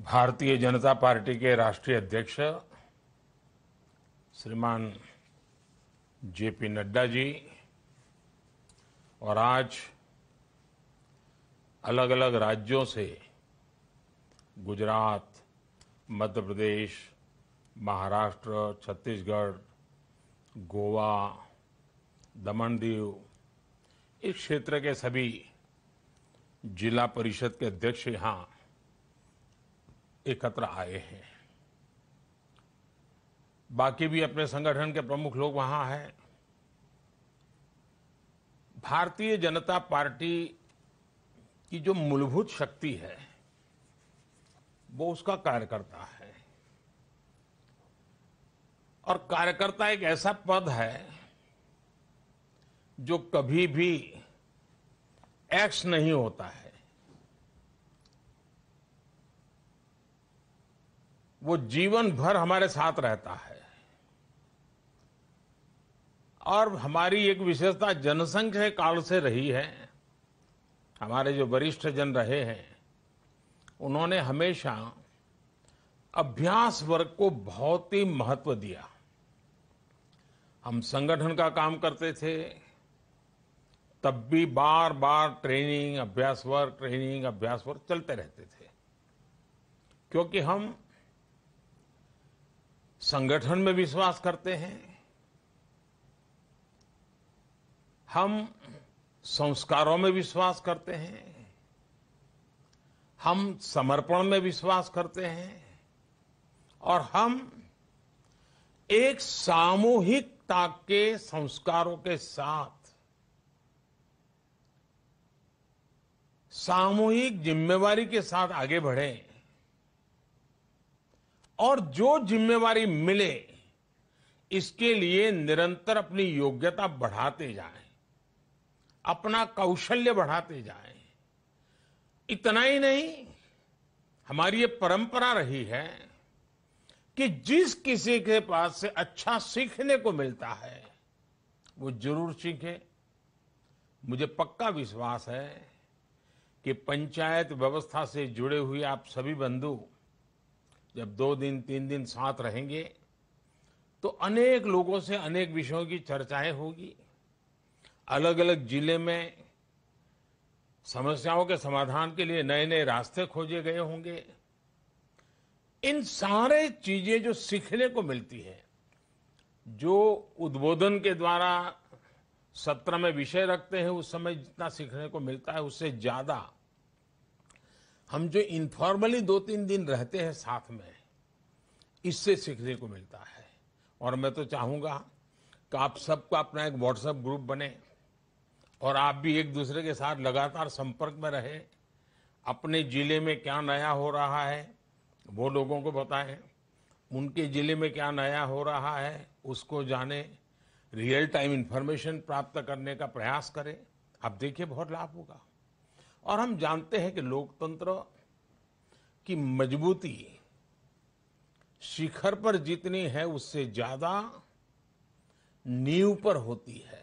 भारतीय जनता पार्टी के राष्ट्रीय अध्यक्ष श्रीमान जेपी नड्डा जी और आज अलग अलग राज्यों से गुजरात मध्य प्रदेश महाराष्ट्र छत्तीसगढ़ गोवा दमन दीव इस क्षेत्र के सभी जिला परिषद के अध्यक्ष यहाँ एकत्र आए हैं बाकी भी अपने संगठन के प्रमुख लोग वहां हैं भारतीय जनता पार्टी की जो मूलभूत शक्ति है वो उसका कार्यकर्ता है और कार्यकर्ता एक ऐसा पद है जो कभी भी एक्स नहीं होता है वो जीवन भर हमारे साथ रहता है और हमारी एक विशेषता जनसंख्या काल से रही है हमारे जो वरिष्ठ जन रहे हैं उन्होंने हमेशा अभ्यास वर्ग को बहुत ही महत्व दिया हम संगठन का काम करते थे तब भी बार बार ट्रेनिंग अभ्यास वर्ग ट्रेनिंग अभ्यास वर्ग चलते रहते थे क्योंकि हम संगठन में विश्वास करते हैं हम संस्कारों में विश्वास करते हैं हम समर्पण में विश्वास करते हैं और हम एक सामूहिकता के संस्कारों के साथ सामूहिक जिम्मेवारी के साथ आगे बढ़ें और जो जिम्मेवारी मिले इसके लिए निरंतर अपनी योग्यता बढ़ाते जाएं, अपना कौशल्य बढ़ाते जाएं। इतना ही नहीं हमारी ये परंपरा रही है कि जिस किसी के पास से अच्छा सीखने को मिलता है वो जरूर सीखे मुझे पक्का विश्वास है कि पंचायत व्यवस्था से जुड़े हुए आप सभी बंधु जब दो दिन तीन दिन साथ रहेंगे तो अनेक लोगों से अनेक विषयों की चर्चाएं होगी अलग अलग जिले में समस्याओं के समाधान के लिए नए नए रास्ते खोजे गए होंगे इन सारे चीजें जो सीखने को मिलती है जो उद्बोधन के द्वारा सत्र में विषय रखते हैं उस समय जितना सीखने को मिलता है उससे ज्यादा हम जो इनफॉर्मली दो तीन दिन रहते हैं साथ में इससे सीखने को मिलता है और मैं तो चाहूँगा कि आप सबका अपना एक व्हाट्सएप ग्रुप बने और आप भी एक दूसरे के साथ लगातार संपर्क में रहें अपने ज़िले में क्या नया हो रहा है वो लोगों को बताएं उनके ज़िले में क्या नया हो रहा है उसको जाने रियल टाइम इन्फॉर्मेशन प्राप्त करने का प्रयास करें आप देखिए बहुत लाभ होगा और हम जानते हैं कि लोकतंत्र की मजबूती शिखर पर जितनी है उससे ज्यादा नींव पर होती है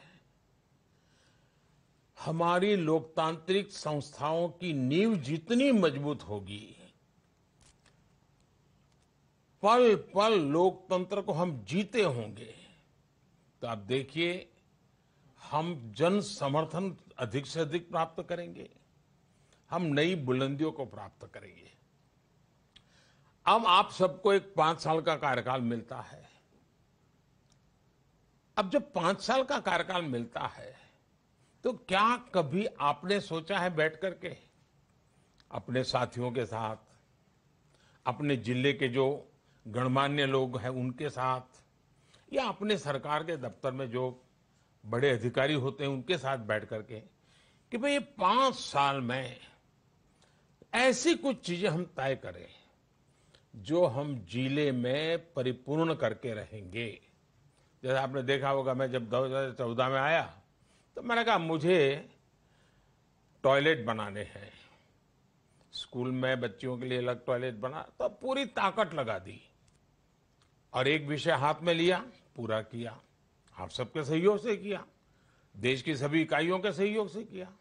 हमारी लोकतांत्रिक संस्थाओं की नींव जितनी मजबूत होगी पल पल लोकतंत्र को हम जीते होंगे तो आप देखिए हम जन समर्थन अधिक से अधिक प्राप्त करेंगे हम नई बुलंदियों को प्राप्त करेंगे अब आप सबको एक पांच साल का कार्यकाल मिलता है अब जब पांच साल का कार्यकाल मिलता है तो क्या कभी आपने सोचा है बैठ करके अपने साथियों के साथ अपने जिले के जो गणमान्य लोग हैं उनके साथ या अपने सरकार के दफ्तर में जो बड़े अधिकारी होते हैं उनके साथ बैठ करके कि भाई ये पांच साल में ऐसी कुछ चीजें हम तय करें जो हम जिले में परिपूर्ण करके रहेंगे जैसे आपने देखा होगा मैं जब दो हज़ार चौदह में आया तो मैंने कहा मुझे टॉयलेट बनाने हैं स्कूल में बच्चियों के लिए अलग टॉयलेट बना तो पूरी ताकत लगा दी और एक विषय हाथ में लिया पूरा किया आप सबके सहयोग से किया देश की सभी इकाइयों के सहयोग से किया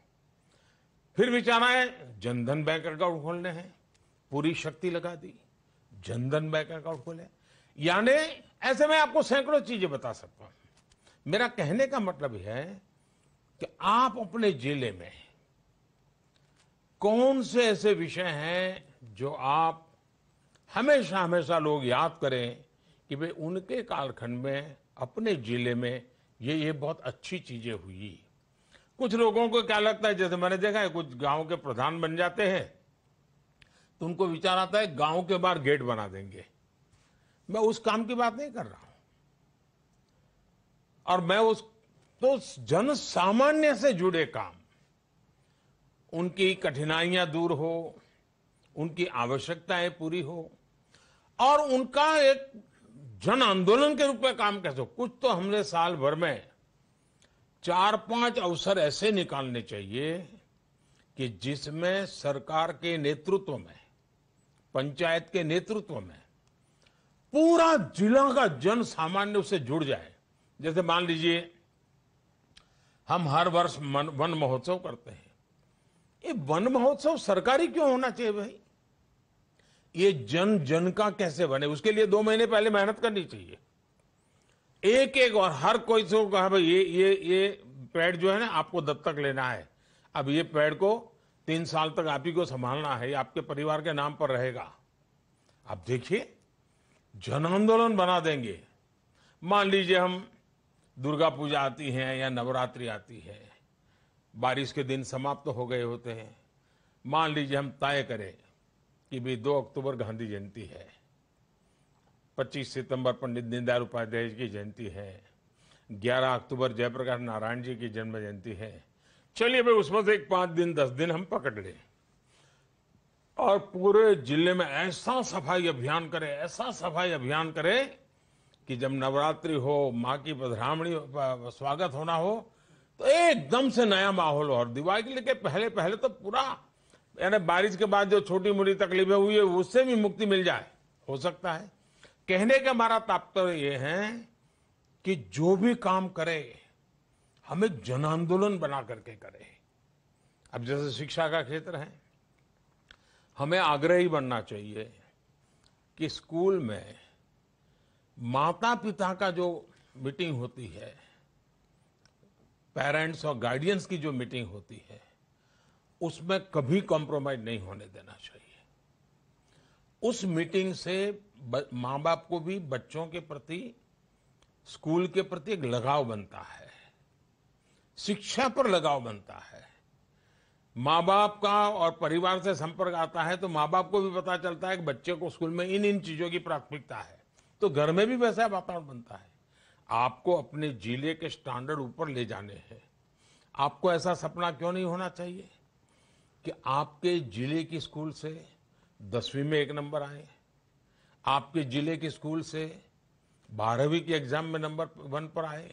फिर विचाराएं जनधन बैंक अकाउंट खोलने हैं पूरी शक्ति लगा दी जनधन बैंक अकाउंट खोले यानी ऐसे में आपको सैकड़ों चीजें बता सकता हूं मेरा कहने का मतलब है कि आप अपने जिले में कौन से ऐसे विषय हैं जो आप हमेशा हमेशा लोग याद करें कि भाई उनके कालखंड में अपने जिले में ये ये बहुत अच्छी चीजें हुई कुछ लोगों को क्या लगता है जैसे मैंने देखा है कुछ गांव के प्रधान बन जाते हैं तो उनको विचार आता है गांव के बाहर गेट बना देंगे मैं उस काम की बात नहीं कर रहा हूं और मैं उस तो जन सामान्य से जुड़े काम उनकी कठिनाइयां दूर हो उनकी आवश्यकताएं पूरी हो और उनका एक जन आंदोलन के रूप में काम कैसे हो कुछ तो हमने साल भर में चार पांच अवसर ऐसे निकालने चाहिए कि जिसमें सरकार के नेतृत्व में पंचायत के नेतृत्व में पूरा जिला का जन सामान्य उससे जुड़ जाए जैसे मान लीजिए हम हर वर्ष वन महोत्सव करते हैं ये वन महोत्सव सरकारी क्यों होना चाहिए भाई ये जन जन का कैसे बने उसके लिए दो महीने पहले मेहनत करनी चाहिए एक एक और हर कोई से कहा भाई ये ये ये पेड़ जो है ना आपको दत्तक लेना है अब ये पेड़ को तीन साल तक आप ही को संभालना है आपके परिवार के नाम पर रहेगा आप देखिए जन आंदोलन बना देंगे मान लीजिए हम दुर्गा पूजा आती है या नवरात्रि आती है बारिश के दिन समाप्त तो हो गए होते हैं मान लीजिए हम तय करें कि भाई दो अक्टूबर गांधी जयंती है 25 सितंबर पंडित दीनदयाल उपाध्याय जी की जयंती है 11 अक्टूबर जयप्रकाश नारायण जी की जन्म जयंती है चलिए भाई उसमें से एक पांच दिन दस दिन हम पकड़ लें और पूरे जिले में ऐसा सफाई अभियान करें ऐसा सफाई अभियान करें कि जब नवरात्रि हो माँ की पधरामणी स्वागत होना हो तो एकदम से नया माहौल हो और दिवाली के पहले पहले तो पूरा यानी बारिश के बाद जो छोटी मोटी तकलीफें हुई है उससे भी मुक्ति मिल जाए हो सकता है कहने का हमारा तात्पर्य यह है कि जो भी काम करे हमें जन आंदोलन बना करके करे अब जैसे शिक्षा का क्षेत्र है हमें आग्रही बनना चाहिए कि स्कूल में माता पिता का जो मीटिंग होती है पेरेंट्स और गार्डियंस की जो मीटिंग होती है उसमें कभी कॉम्प्रोमाइज नहीं होने देना चाहिए उस मीटिंग से माँ बाप को भी बच्चों के प्रति स्कूल के प्रति एक लगाव बनता है शिक्षा पर लगाव बनता है माँ बाप का और परिवार से संपर्क आता है तो माँ बाप को भी पता चलता है कि बच्चे को स्कूल में इन इन चीजों की प्राथमिकता है तो घर में भी वैसा वातावरण बनता है आपको अपने जिले के स्टैंडर्ड ऊपर ले जाने हैं आपको ऐसा सपना क्यों नहीं होना चाहिए कि आपके जिले की स्कूल से दसवीं में एक नंबर आए आपके जिले के स्कूल से बारहवीं के एग्जाम में नंबर वन पर आए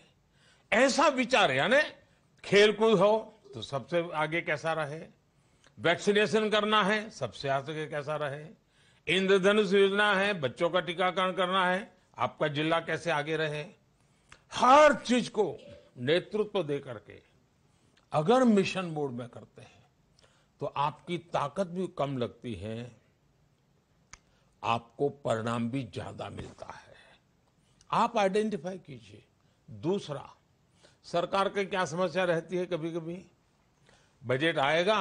ऐसा विचार यानी खेलकूद हो तो सबसे आगे कैसा रहे वैक्सीनेशन करना है सबसे आगे कैसा रहे इंद्रधनुष योजना है बच्चों का टीकाकरण करना है आपका जिला कैसे आगे रहे हर चीज को नेतृत्व दे करके अगर मिशन मोड में करते हैं तो आपकी ताकत भी कम लगती है आपको परिणाम भी ज्यादा मिलता है आप आइडेंटिफाई कीजिए दूसरा सरकार के क्या समस्या रहती है कभी कभी बजट आएगा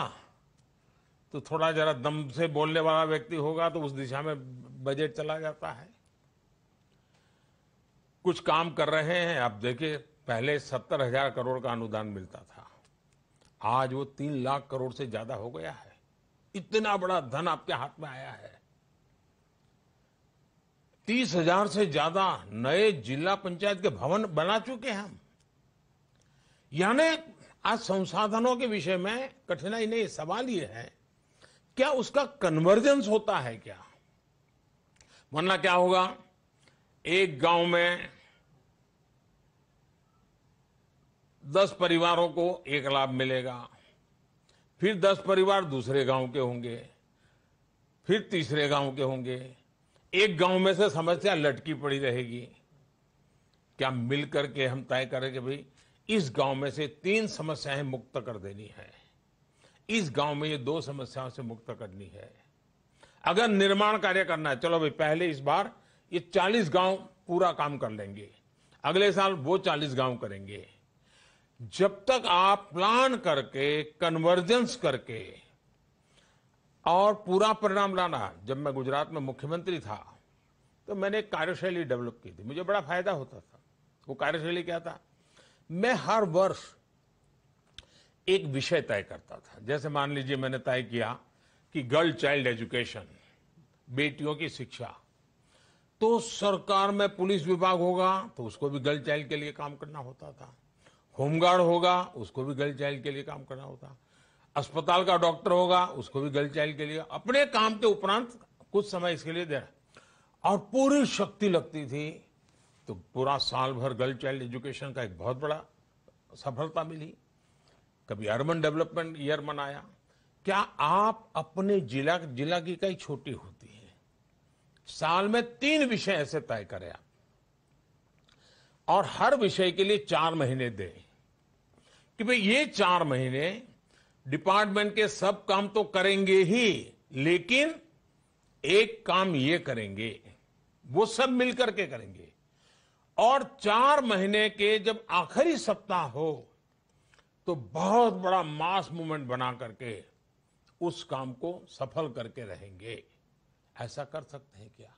तो थोड़ा जरा दम से बोलने वाला व्यक्ति होगा तो उस दिशा में बजट चला जाता है कुछ काम कर रहे हैं आप देखिए पहले सत्तर हजार करोड़ का अनुदान मिलता था आज वो तीन लाख करोड़ से ज्यादा हो गया है इतना बड़ा धन आपके हाथ में आया है तीस हजार से ज्यादा नए जिला पंचायत के भवन बना चुके हैं हम यानी आज संसाधनों के विषय में कठिनाई नहीं सवाल ये है क्या उसका कन्वर्जेंस होता है क्या वरना क्या होगा एक गांव में दस परिवारों को एक लाभ मिलेगा फिर दस परिवार दूसरे गांव के होंगे फिर तीसरे गांव के होंगे एक गांव में से समस्या लटकी पड़ी रहेगी क्या मिलकर के हम तय करें कि भाई इस गांव में से तीन समस्याएं मुक्त कर देनी है इस गांव में ये दो समस्याओं से मुक्त करनी है अगर निर्माण कार्य करना है चलो भाई पहले इस बार ये 40 गांव पूरा काम कर लेंगे अगले साल वो 40 गांव करेंगे जब तक आप प्लान करके कन्वर्जेंस करके और पूरा परिणाम लाना जब मैं गुजरात में मुख्यमंत्री था तो मैंने एक कार्यशैली डेवलप की थी मुझे बड़ा फायदा होता था वो कार्यशैली क्या था मैं हर वर्ष एक विषय तय करता था जैसे मान लीजिए मैंने तय किया कि गर्ल चाइल्ड एजुकेशन बेटियों की शिक्षा तो सरकार में पुलिस विभाग होगा तो उसको भी गर्ल चाइल्ड के लिए काम करना होता था होमगार्ड होगा उसको भी गर्ल चाइल्ड के लिए काम करना होता अस्पताल का डॉक्टर होगा उसको भी गर्ल चाइल्ड के लिए अपने काम के उपरांत कुछ समय इसके लिए दे रहा और पूरी शक्ति लगती थी तो पूरा साल भर गर्ल चाइल्ड एजुकेशन का एक बहुत बड़ा सफलता मिली कभी अर्बन डेवलपमेंट ईयर मनाया क्या आप अपने जिला जिला की कई छोटी होती है साल में तीन विषय ऐसे तय करें आप और हर विषय के लिए चार महीने दें कि भाई ये चार महीने डिपार्टमेंट के सब काम तो करेंगे ही लेकिन एक काम ये करेंगे वो सब मिलकर के करेंगे और चार महीने के जब आखिरी सप्ताह हो तो बहुत बड़ा मास मूवमेंट बना करके उस काम को सफल करके रहेंगे ऐसा कर सकते हैं क्या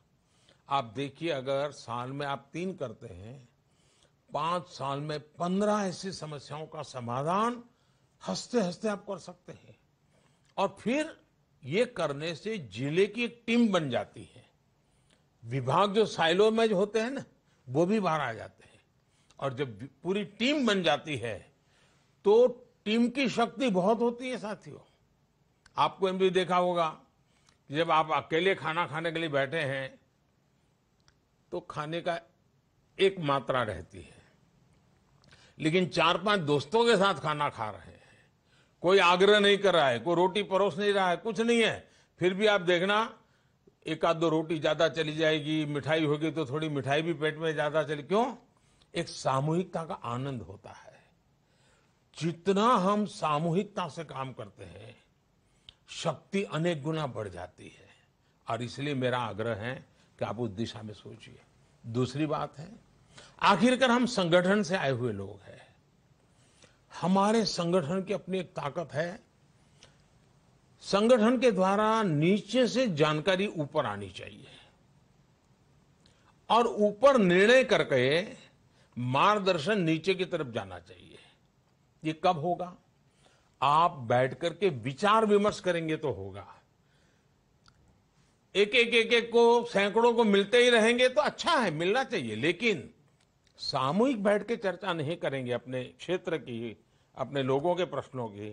आप देखिए अगर साल में आप तीन करते हैं पांच साल में पंद्रह ऐसी समस्याओं का समाधान हंसते हंसते आप कर सकते हैं और फिर ये करने से जिले की एक टीम बन जाती है विभाग जो साइलो में जो होते हैं ना वो भी बाहर आ जाते हैं और जब पूरी टीम बन जाती है तो टीम की शक्ति बहुत होती है साथियों आपको भी देखा होगा जब आप अकेले खाना खाने के लिए बैठे हैं तो खाने का एक मात्रा रहती है लेकिन चार पांच दोस्तों के साथ खाना खा रहे हैं कोई आग्रह नहीं कर रहा है कोई रोटी परोस नहीं रहा है कुछ नहीं है फिर भी आप देखना एक आध दो रोटी ज्यादा चली जाएगी मिठाई होगी तो थोड़ी मिठाई भी पेट में ज्यादा चली क्यों एक सामूहिकता का आनंद होता है जितना हम सामूहिकता से काम करते हैं शक्ति अनेक गुना बढ़ जाती है और इसलिए मेरा आग्रह है कि आप उस दिशा में सोचिए दूसरी बात है आखिरकार हम संगठन से आए हुए लोग हैं हमारे संगठन की अपनी एक ताकत है संगठन के द्वारा नीचे से जानकारी ऊपर आनी चाहिए और ऊपर निर्णय करके मार्गदर्शन नीचे की तरफ जाना चाहिए ये कब होगा आप बैठ करके विचार विमर्श करेंगे तो होगा एक एक एक एक को सैकड़ों को मिलते ही रहेंगे तो अच्छा है मिलना चाहिए लेकिन सामूहिक बैठ के चर्चा नहीं करेंगे अपने क्षेत्र की अपने लोगों के प्रश्नों की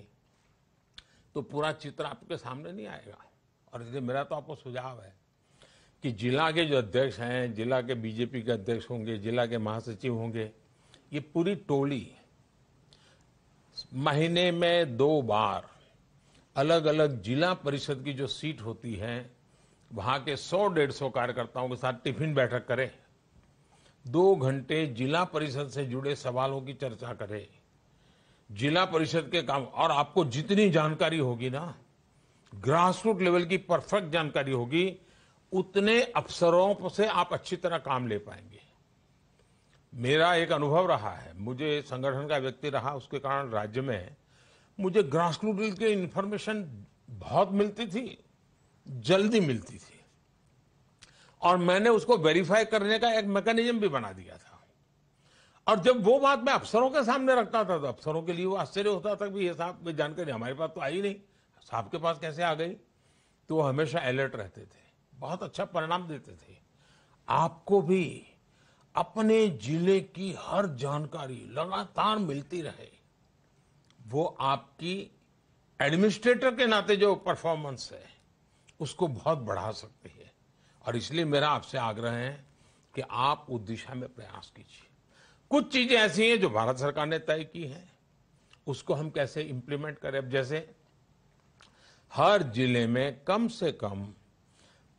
तो पूरा चित्र आपके सामने नहीं आएगा और इसलिए मेरा तो आपको सुझाव है कि जिला के जो अध्यक्ष हैं जिला के बीजेपी के अध्यक्ष होंगे जिला के महासचिव होंगे ये पूरी टोली महीने में दो बार अलग अलग जिला परिषद की जो सीट होती है वहाँ के सौ डेढ़ सौ कार्यकर्ताओं के साथ टिफिन बैठक करें दो घंटे जिला परिषद से जुड़े सवालों की चर्चा करें जिला परिषद के काम और आपको जितनी जानकारी होगी ना ग्रास रूट लेवल की परफेक्ट जानकारी होगी उतने अफसरों से आप अच्छी तरह काम ले पाएंगे मेरा एक अनुभव रहा है मुझे संगठन का व्यक्ति रहा उसके कारण राज्य में मुझे ग्रास रूट लेवल की इन्फॉर्मेशन बहुत मिलती थी जल्दी मिलती थी और मैंने उसको वेरीफाई करने का एक मैकेनिज्म भी बना दिया था और जब वो बात मैं अफसरों के सामने रखता था तो अफसरों के लिए वो आश्चर्य होता था कि ये साहब जानकारी हमारे पास तो आई नहीं साहब के पास कैसे आ गई तो वो हमेशा अलर्ट रहते थे बहुत अच्छा परिणाम देते थे आपको भी अपने जिले की हर जानकारी लगातार मिलती रहे वो आपकी एडमिनिस्ट्रेटर के नाते जो परफॉर्मेंस है उसको बहुत बढ़ा सकती है और इसलिए मेरा आपसे आग्रह है कि आप उस दिशा में प्रयास कीजिए कुछ चीजें ऐसी हैं जो भारत सरकार ने तय की है उसको हम कैसे इंप्लीमेंट करें अब जैसे हर जिले में कम से कम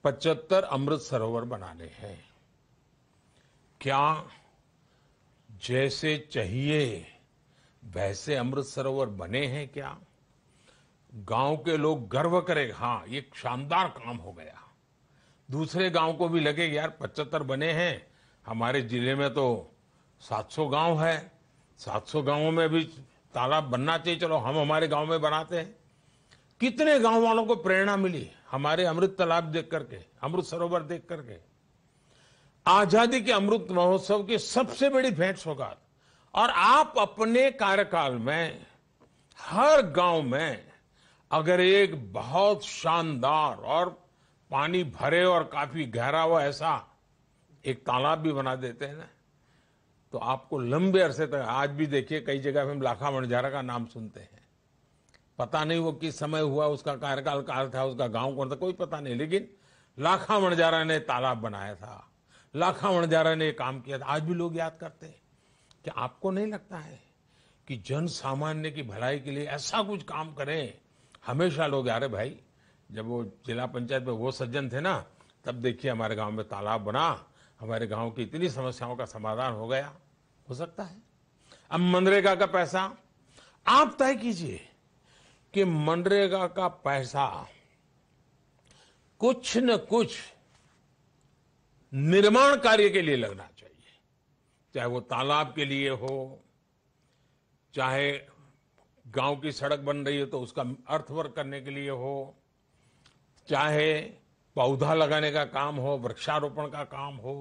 75 अमृत सरोवर बनाने हैं क्या जैसे चाहिए वैसे अमृत सरोवर बने हैं क्या गांव के लोग गर्व करें हाँ ये शानदार काम हो गया दूसरे गांव को भी लगे यार पचहत्तर बने हैं हमारे जिले में तो 700 गांव है 700 गांवों में भी तालाब बनना चाहिए चलो हम हमारे गांव में बनाते हैं कितने गांव वालों को प्रेरणा मिली हमारे अमृत तालाब देख करके अमृत सरोवर देख करके आजादी के अमृत महोत्सव की सबसे बड़ी भेंट सौगात और आप अपने कार्यकाल में हर गांव में अगर एक बहुत शानदार और पानी भरे और काफी गहरा हो ऐसा एक तालाब भी बना देते हैं ना तो आपको लंबे अरसे तक आज भी देखिए कई जगह हम लाखा वणजारा का नाम सुनते हैं पता नहीं वो किस समय हुआ उसका कार्यकाल काल था उसका गांव कौन था कोई पता नहीं लेकिन लाखा वणजारा ने तालाब बनाया था लाखा वणजारा ने काम किया था आज भी लोग याद करते हैं क्या आपको नहीं लगता है कि जन सामान्य की भलाई के लिए ऐसा कुछ काम करें हमेशा लोग अरे भाई जब वो जिला पंचायत में वो सज्जन थे ना तब देखिए हमारे गांव में तालाब बना हमारे गांव की इतनी समस्याओं का समाधान हो गया हो सकता है अब मनरेगा का पैसा आप तय कीजिए कि मनरेगा का पैसा कुछ न कुछ निर्माण कार्य के लिए लगना चाहिए चाहे वो तालाब के लिए हो चाहे गांव की सड़क बन रही है तो उसका अर्थवर्क करने के लिए हो चाहे पौधा लगाने का काम हो वृक्षारोपण का काम हो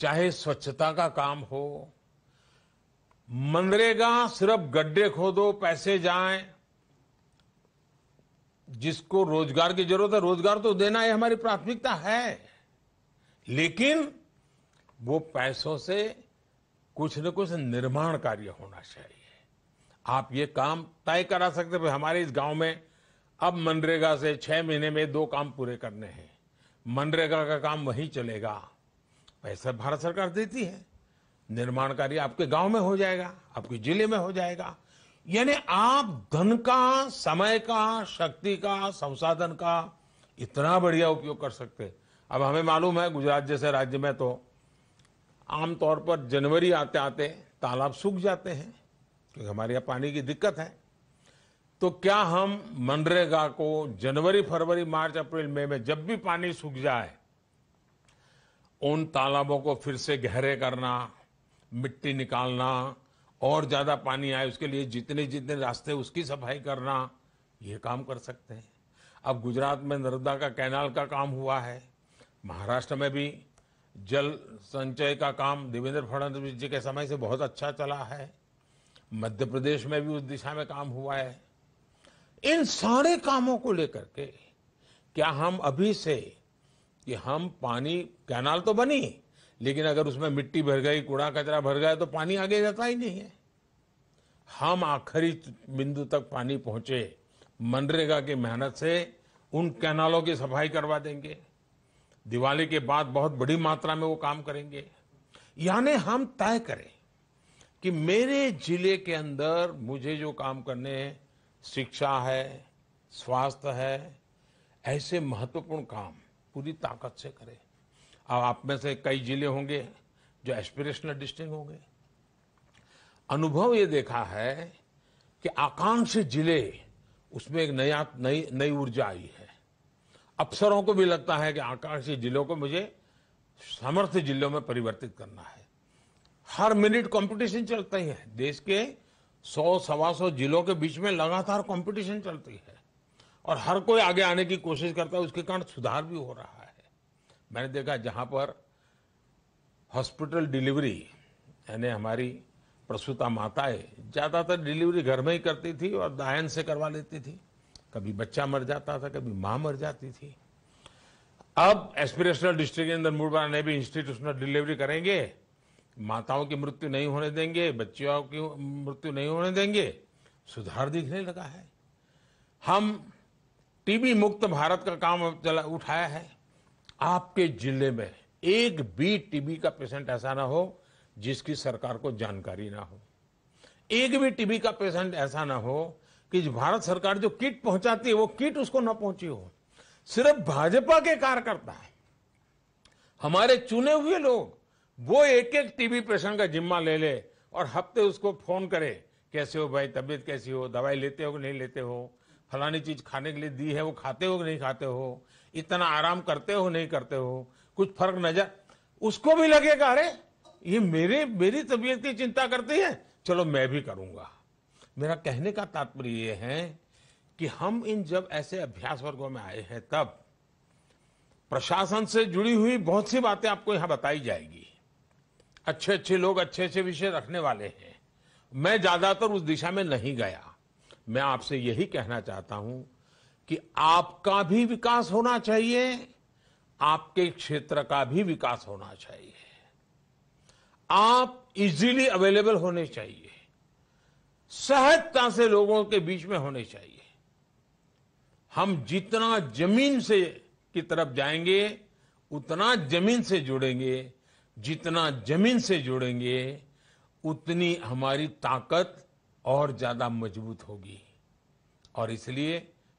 चाहे स्वच्छता का काम हो मनरेगा सिर्फ गड्ढे खोदो पैसे जाएं जिसको रोजगार की जरूरत है रोजगार तो देना है हमारी प्राथमिकता है लेकिन वो पैसों से कुछ न कुछ निर्माण कार्य होना चाहिए आप ये काम तय करा सकते हैं हमारे इस गांव में अब मनरेगा से छह महीने में दो काम पूरे करने हैं मनरेगा का काम वहीं चलेगा पैसा भारत सरकार देती है निर्माण कार्य आपके गांव में हो जाएगा आपके जिले में हो जाएगा यानी आप धन का समय का शक्ति का संसाधन का इतना बढ़िया उपयोग कर सकते अब हमें मालूम है गुजरात जैसे राज्य में तो आमतौर पर जनवरी आते आते तालाब सूख जाते हैं क्योंकि हमारे यहाँ पानी की दिक्कत है तो क्या हम मनरेगा को जनवरी फरवरी मार्च अप्रैल मई में, में जब भी पानी सूख जाए उन तालाबों को फिर से गहरे करना मिट्टी निकालना और ज़्यादा पानी आए उसके लिए जितने जितने रास्ते उसकी सफाई करना ये काम कर सकते हैं अब गुजरात में नर्मदा का कैनाल का काम हुआ है महाराष्ट्र में भी जल संचय का काम देवेंद्र फडणवीस जी के समय से बहुत अच्छा चला है मध्य प्रदेश में भी उस दिशा में काम हुआ है इन सारे कामों को लेकर के क्या हम अभी से कि हम पानी कैनाल तो बनी लेकिन अगर उसमें मिट्टी भर गई कूड़ा कचरा भर गया तो पानी आगे जाता ही नहीं है हम आखिरी बिंदु तक पानी पहुंचे मनरेगा की मेहनत से उन कैनालों की सफाई करवा देंगे दिवाली के बाद बहुत बड़ी मात्रा में वो काम करेंगे यानी हम तय करें कि मेरे जिले के अंदर मुझे जो काम करने हैं शिक्षा है स्वास्थ्य है ऐसे महत्वपूर्ण काम पूरी ताकत से करें अब आप में से कई जिले होंगे जो एस्पिरेशनल डिस्ट्रिक्ट होंगे अनुभव ये देखा है कि आकांक्षी जिले उसमें एक नया नई नई ऊर्जा आई है अफसरों को भी लगता है कि आकांक्षी जिलों को मुझे समर्थ जिलों में परिवर्तित करना है हर मिनट कंपटीशन चलता ही है देश के सौ सवा सौ जिलों के बीच में लगातार कंपटीशन चलती है और हर कोई आगे आने की कोशिश करता है उसके कारण सुधार भी हो रहा है मैंने देखा जहां पर हॉस्पिटल डिलीवरी यानी हमारी प्रसूता माताएं ज़्यादातर डिलीवरी घर में ही करती थी और दायन से करवा लेती थी कभी बच्चा मर जाता था कभी माँ मर जाती थी अब एस्पिरेशनल डिस्ट्रिक्ट के अंदर मुड़बा ने भी इंस्टीट्यूशनल डिलीवरी करेंगे माताओं की मृत्यु नहीं होने देंगे बच्चियों की मृत्यु नहीं होने देंगे सुधार दिखने लगा है हम टीबी मुक्त भारत का काम चला उठाया है आपके जिले में एक भी टीबी का पेशेंट ऐसा ना हो जिसकी सरकार को जानकारी ना हो एक भी टीबी का पेशेंट ऐसा ना हो कि भारत सरकार जो किट पहुंचाती है वो किट उसको ना पहुंची हो सिर्फ भाजपा के कार्यकर्ता है हमारे चुने हुए लोग वो एक एक टीबी पेशेंट का जिम्मा ले ले और हफ्ते उसको फोन करे कैसे हो भाई तबीयत कैसी हो दवाई लेते हो कि नहीं लेते हो फलानी चीज खाने के लिए दी है वो खाते हो कि नहीं खाते हो इतना आराम करते हो नहीं करते हो कुछ फर्क नजर उसको भी लगेगा अरे ये मेरे मेरी तबीयत की चिंता करती है चलो मैं भी करूंगा मेरा कहने का तात्पर्य ये है कि हम इन जब ऐसे अभ्यास वर्गों में आए हैं तब प्रशासन से जुड़ी हुई बहुत सी बातें आपको यहां बताई जाएगी अच्छे अच्छे लोग अच्छे अच्छे विषय रखने वाले हैं मैं ज्यादातर उस दिशा में नहीं गया मैं आपसे यही कहना चाहता हूं कि आपका भी विकास होना चाहिए आपके क्षेत्र का भी विकास होना चाहिए आप इजीली अवेलेबल होने चाहिए सहजता से लोगों के बीच में होने चाहिए हम जितना जमीन से की तरफ जाएंगे उतना जमीन से जुड़ेंगे जितना जमीन से जुड़ेंगे उतनी हमारी ताकत और ज़्यादा मजबूत होगी और इसलिए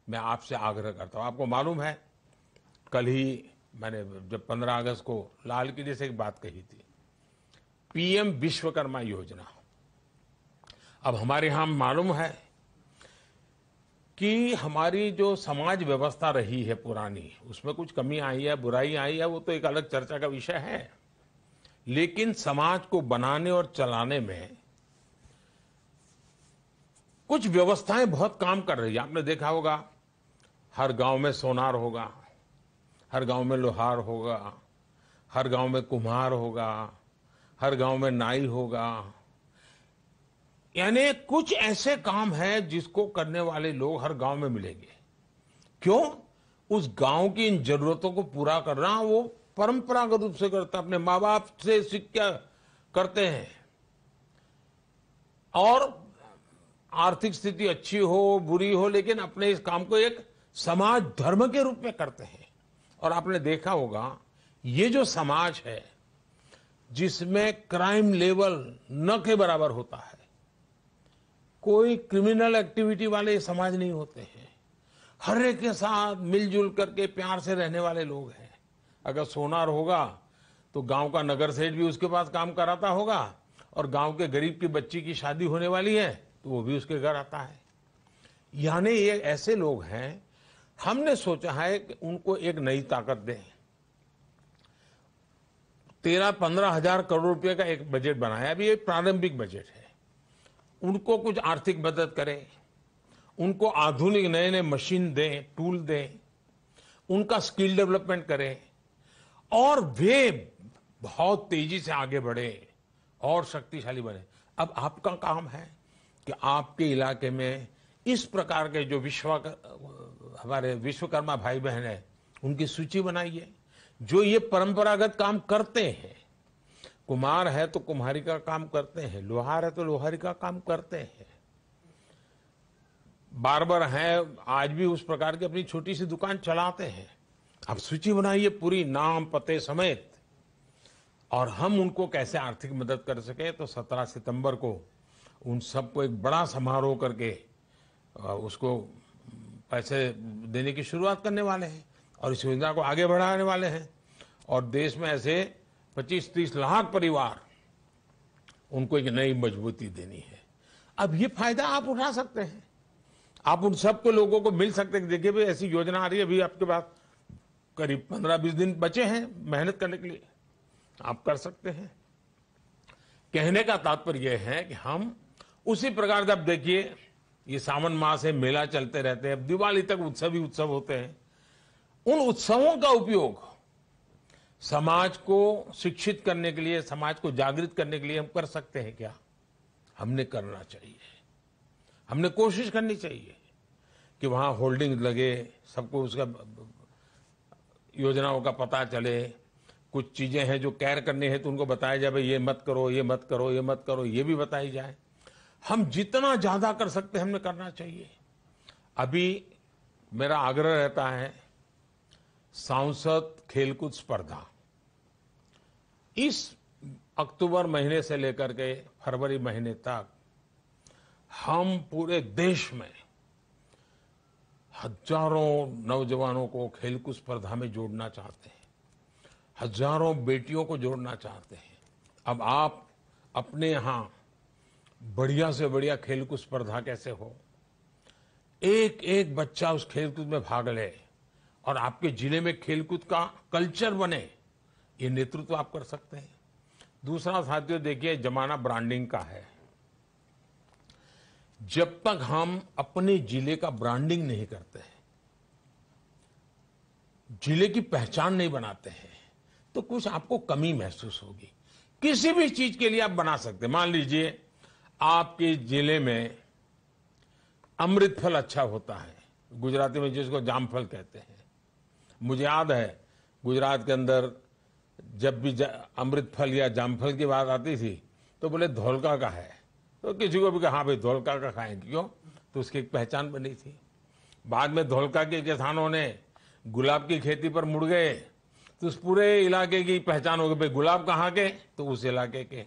मैं आपसे आग्रह करता हूँ आपको मालूम है कल ही मैंने जब 15 अगस्त को लाल किले से एक बात कही थी पीएम विश्वकर्मा योजना अब हमारे यहां मालूम है कि हमारी जो समाज व्यवस्था रही है पुरानी उसमें कुछ कमी आई है बुराई आई है वो तो एक अलग चर्चा का विषय है लेकिन समाज को बनाने और चलाने में कुछ व्यवस्थाएं बहुत काम कर रही है आपने देखा होगा हर गांव में सोनार होगा हर गांव में लोहार होगा हर गांव में कुम्हार होगा हर गांव में नाई होगा यानी कुछ ऐसे काम है जिसको करने वाले लोग हर गांव में मिलेंगे क्यों उस गांव की इन जरूरतों को पूरा करना वो परंपरागत रूप से करता अपने माँ बाप से सिक्का करते हैं और आर्थिक स्थिति अच्छी हो बुरी हो लेकिन अपने इस काम को एक समाज धर्म के रूप में करते हैं और आपने देखा होगा ये जो समाज है जिसमें क्राइम लेवल न के बराबर होता है कोई क्रिमिनल एक्टिविटी वाले समाज नहीं होते हैं हर एक के साथ मिलजुल करके प्यार से रहने वाले लोग हैं अगर सोनार होगा तो गांव का नगर सेठ भी उसके पास काम कराता होगा और गांव के गरीब की बच्ची की शादी होने वाली है तो वो भी उसके घर आता है यानी ये ऐसे लोग हैं हमने सोचा है कि उनको एक नई ताकत दें तेरह पंद्रह हजार करोड़ रुपए का एक बजट बनाया अभी ये प्रारंभिक बजट है उनको कुछ आर्थिक मदद करें उनको आधुनिक नए नए मशीन दें टूल दें उनका स्किल डेवलपमेंट करें और वे बहुत तेजी से आगे बढ़े और शक्तिशाली बने अब आपका काम है कि आपके इलाके में इस प्रकार के जो विश्व हमारे विश्वकर्मा भाई बहन है उनकी सूची बनाइए जो ये परंपरागत काम करते हैं कुमार है तो कुम्हारी का काम करते हैं लोहार है तो लोहारी का काम करते हैं बार्बर हैं आज भी उस प्रकार की अपनी छोटी सी दुकान चलाते हैं आप सूची बनाइए पूरी नाम पते समेत और हम उनको कैसे आर्थिक मदद कर सके तो 17 सितंबर को उन सबको एक बड़ा समारोह करके उसको पैसे देने की शुरुआत करने वाले हैं और इस योजना को आगे बढ़ाने वाले हैं और देश में ऐसे 25-30 लाख परिवार उनको एक नई मजबूती देनी है अब ये फायदा आप उठा सकते हैं आप उन सबको लोगों को मिल सकते हैं देखिए भाई ऐसी योजना आ रही है अभी आपके पास करीब पंद्रह बीस दिन बचे हैं मेहनत करने के लिए आप कर सकते हैं कहने का तात्पर्य यह है कि हम उसी प्रकार से आप देखिए ये सावन मास है मेला चलते रहते हैं दिवाली तक उत्सव ही उत्सव होते हैं उन उत्सवों का उपयोग समाज को शिक्षित करने के लिए समाज को जागृत करने के लिए हम कर सकते हैं क्या हमने करना चाहिए हमने कोशिश करनी चाहिए कि वहां होल्डिंग लगे सबको उसका योजनाओं का पता चले कुछ चीज़ें हैं जो कैर करनी है तो उनको बताया जाए भाई ये मत करो ये मत करो ये मत करो ये भी बताई जाए हम जितना ज़्यादा कर सकते हैं हमें करना चाहिए अभी मेरा आग्रह रहता है सांसद खेलकूद स्पर्धा इस अक्टूबर महीने से लेकर के फरवरी महीने तक हम पूरे देश में हजारों नौजवानों को खेलकूद स्पर्धा में जोड़ना चाहते हैं हजारों बेटियों को जोड़ना चाहते हैं अब आप अपने यहां बढ़िया से बढ़िया खेलकूद स्पर्धा कैसे हो एक एक बच्चा उस खेलकूद में भाग ले और आपके जिले में खेलकूद का कल्चर बने ये नेतृत्व आप कर सकते हैं दूसरा साथियों देखिए जमाना ब्रांडिंग का है जब तक हम अपने जिले का ब्रांडिंग नहीं करते हैं जिले की पहचान नहीं बनाते हैं तो कुछ आपको कमी महसूस होगी किसी भी चीज के लिए आप बना सकते मान लीजिए आपके जिले में अमृत फल अच्छा होता है गुजराती में जिसको जामफल कहते हैं मुझे याद है गुजरात के अंदर जब भी अमृत फल या जामफल की बात आती थी तो बोले धोलका का है तो किसी को भी कहा हाँ भाई धोलका का खाएं क्यों तो उसकी एक पहचान बनी थी बाद में धोलका के किसानों ने गुलाब की खेती पर मुड़ गए तो उस पूरे इलाके की पहचान हो गई भाई गुलाब कहाँ के तो उस इलाके के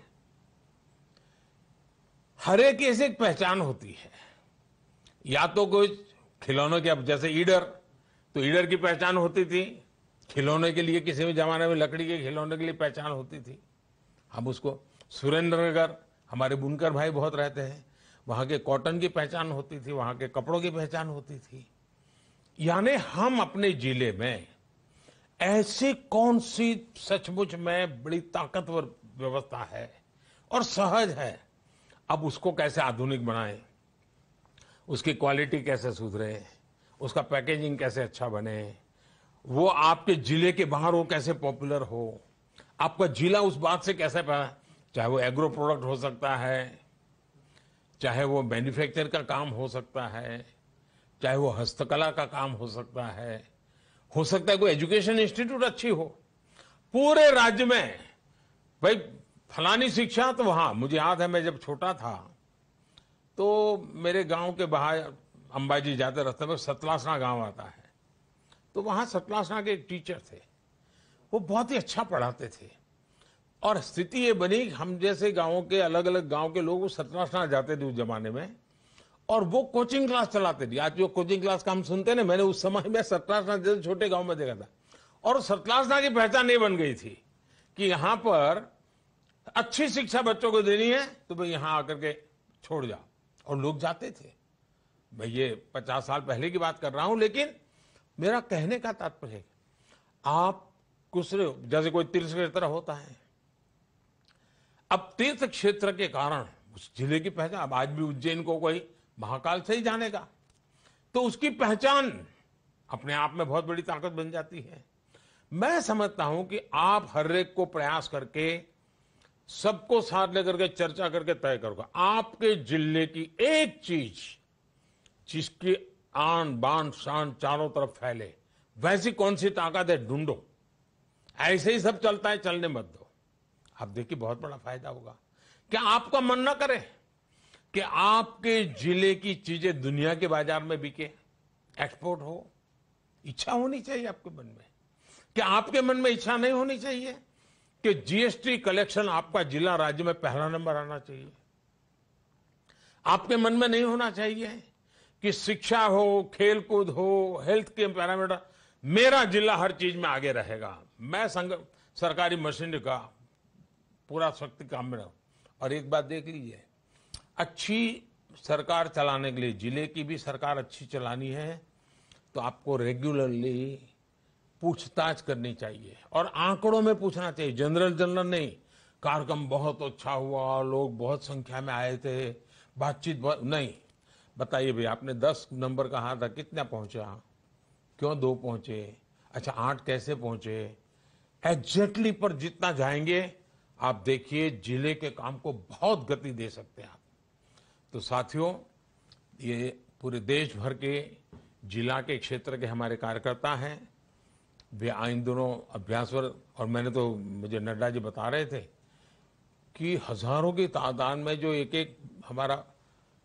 हर एक ऐसी एक पहचान होती है या तो कोई खिलौनों के अब जैसे ईडर तो ईडर की पहचान होती थी खिलौने के लिए किसी भी जमाने में लकड़ी के खिलौने के लिए पहचान होती थी हम उसको सुरेंद्र नगर हमारे बुनकर भाई बहुत रहते हैं वहां के कॉटन की पहचान होती थी वहां के कपड़ों की पहचान होती थी यानी हम अपने जिले में ऐसी कौन सी सचमुच में बड़ी ताकतवर व्यवस्था है और सहज है अब उसको कैसे आधुनिक बनाएं उसकी क्वालिटी कैसे सुधरे उसका पैकेजिंग कैसे अच्छा बने वो आपके जिले के बाहर हो कैसे पॉपुलर हो आपका जिला उस बात से कैसे चाहे वो एग्रो प्रोडक्ट हो सकता है चाहे वो मैन्युफैक्चर का काम हो सकता है चाहे वो हस्तकला का काम हो सकता है हो सकता है कोई एजुकेशन इंस्टीट्यूट अच्छी हो पूरे राज्य में भाई फलानी शिक्षा तो वहाँ मुझे याद है मैं जब छोटा था तो मेरे गांव के बाहर अंबाजी जाते रहते में सतलासना गांव आता है तो वहाँ सतलासना के एक टीचर थे वो बहुत ही अच्छा पढ़ाते थे और स्थिति ये बनी हम जैसे गांवों के अलग अलग गांव के लोग सतलासना जाते थे उस जमाने में और वो कोचिंग क्लास चलाते थे आज जो कोचिंग क्लास का हम सुनते ना मैंने उस समय में सतलासना जैसे छोटे गाँव में देखा था और सतलासना की पहचान नहीं बन गई थी कि यहाँ पर अच्छी शिक्षा बच्चों को देनी है तो भाई यहां आकर के छोड़ जाओ और लोग जाते थे मैं ये पचास साल पहले की बात कर रहा हूं लेकिन मेरा कहने का तात्पर्य आप कुछ जैसे कोई तीर्थ क्षेत्र होता है अब तीर्थ क्षेत्र के कारण उस जिले की पहचान अब आज भी उज्जैन को कोई महाकाल से ही जानेगा तो उसकी पहचान अपने आप में बहुत बड़ी ताकत बन जाती है मैं समझता हूं कि आप हर एक को प्रयास करके सबको साथ लेकर के चर्चा करके तय करूंगा आपके जिले की एक चीज जिसकी आन बान शान चारों तरफ फैले वैसी कौन सी ताकत है ढूंढो ऐसे ही सब चलता है चलने मत दो आप देखिए बहुत बड़ा फायदा होगा क्या आपका मन ना करे कि आपके जिले की चीजें दुनिया के बाजार में बिके एक्सपोर्ट हो इच्छा होनी चाहिए आपके मन में क्या आपके मन में इच्छा नहीं होनी चाहिए कि जीएसटी कलेक्शन आपका जिला राज्य में पहला नंबर आना चाहिए आपके मन में नहीं होना चाहिए कि शिक्षा हो खेलकूद हो हेल्थ के पैरामीटर मेरा जिला हर चीज में आगे रहेगा मैं संग सरकारी मशीनरी का पूरा शक्ति काम में रहूं और एक बात देख लीजिए अच्छी सरकार चलाने के लिए जिले की भी सरकार अच्छी चलानी है तो आपको रेगुलरली पूछताछ करनी चाहिए और आंकड़ों में पूछना चाहिए जनरल जनरल नहीं कार्यक्रम बहुत अच्छा हुआ लोग बहुत संख्या में आए थे बातचीत नहीं बताइए भाई आपने दस नंबर कहा था कितना पहुंचा क्यों दो पहुंचे अच्छा आठ कैसे पहुंचे एग्जैक्टली पर जितना जाएंगे आप देखिए जिले के काम को बहुत गति दे सकते हैं आप तो साथियों ये पूरे देश भर के जिला के क्षेत्र के हमारे कार्यकर्ता हैं वे आइन दोनों अभ्यासवर और मैंने तो मुझे नड्डा जी बता रहे थे कि हजारों की तादाद में जो एक एक हमारा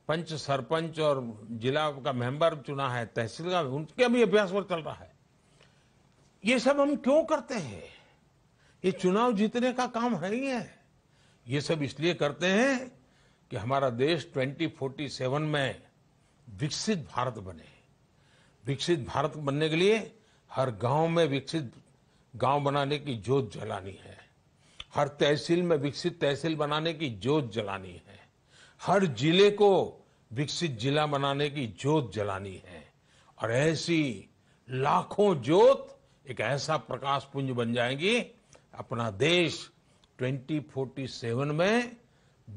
पंच सरपंच और जिला का मेंबर चुना है तहसील का उनके भी अभ्यासवर चल रहा है ये सब हम क्यों करते हैं ये चुनाव जीतने का काम है ही है ये सब इसलिए करते हैं कि हमारा देश 2047 में विकसित भारत बने विकसित भारत बनने के लिए हर गांव में विकसित गांव बनाने की जोत जलानी है हर तहसील में विकसित तहसील बनाने की जोत जलानी है हर जिले को विकसित जिला बनाने की जोत जलानी है और ऐसी लाखों जोत एक ऐसा प्रकाश पुंज बन जाएगी अपना देश 2047 में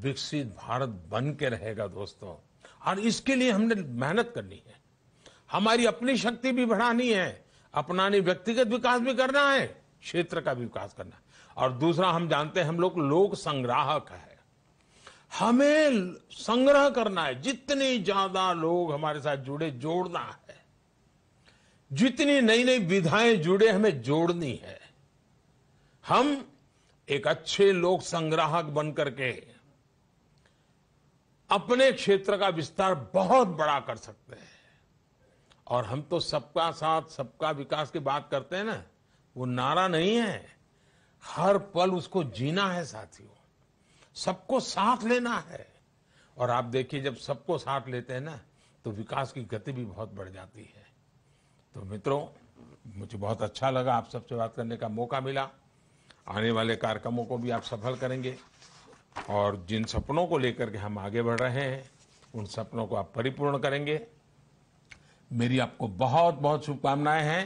विकसित भारत बन के रहेगा दोस्तों और इसके लिए हमने मेहनत करनी है हमारी अपनी शक्ति भी बढ़ानी है अपना नहीं व्यक्तिगत विकास भी करना है क्षेत्र का भी विकास करना है और दूसरा हम जानते हैं हम लोग लोक संग्राहक है हमें संग्रह करना है जितने ज्यादा लोग हमारे साथ जुड़े जोड़ना है जितनी नई नई विधाएं जुड़े हमें जोड़नी है हम एक अच्छे लोक संग्राहक बनकर के अपने क्षेत्र का विस्तार बहुत बड़ा कर सकते हैं और हम तो सबका साथ सबका विकास की बात करते हैं ना वो नारा नहीं है हर पल उसको जीना है साथियों सबको साथ लेना है और आप देखिए जब सबको साथ लेते हैं ना तो विकास की गति भी बहुत बढ़ जाती है तो मित्रों मुझे बहुत अच्छा लगा आप सबसे बात करने का मौका मिला आने वाले कार्यक्रमों को भी आप सफल करेंगे और जिन सपनों को लेकर के हम आगे बढ़ रहे हैं उन सपनों को आप परिपूर्ण करेंगे मेरी आपको बहुत बहुत शुभकामनाएं हैं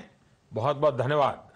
बहुत बहुत धन्यवाद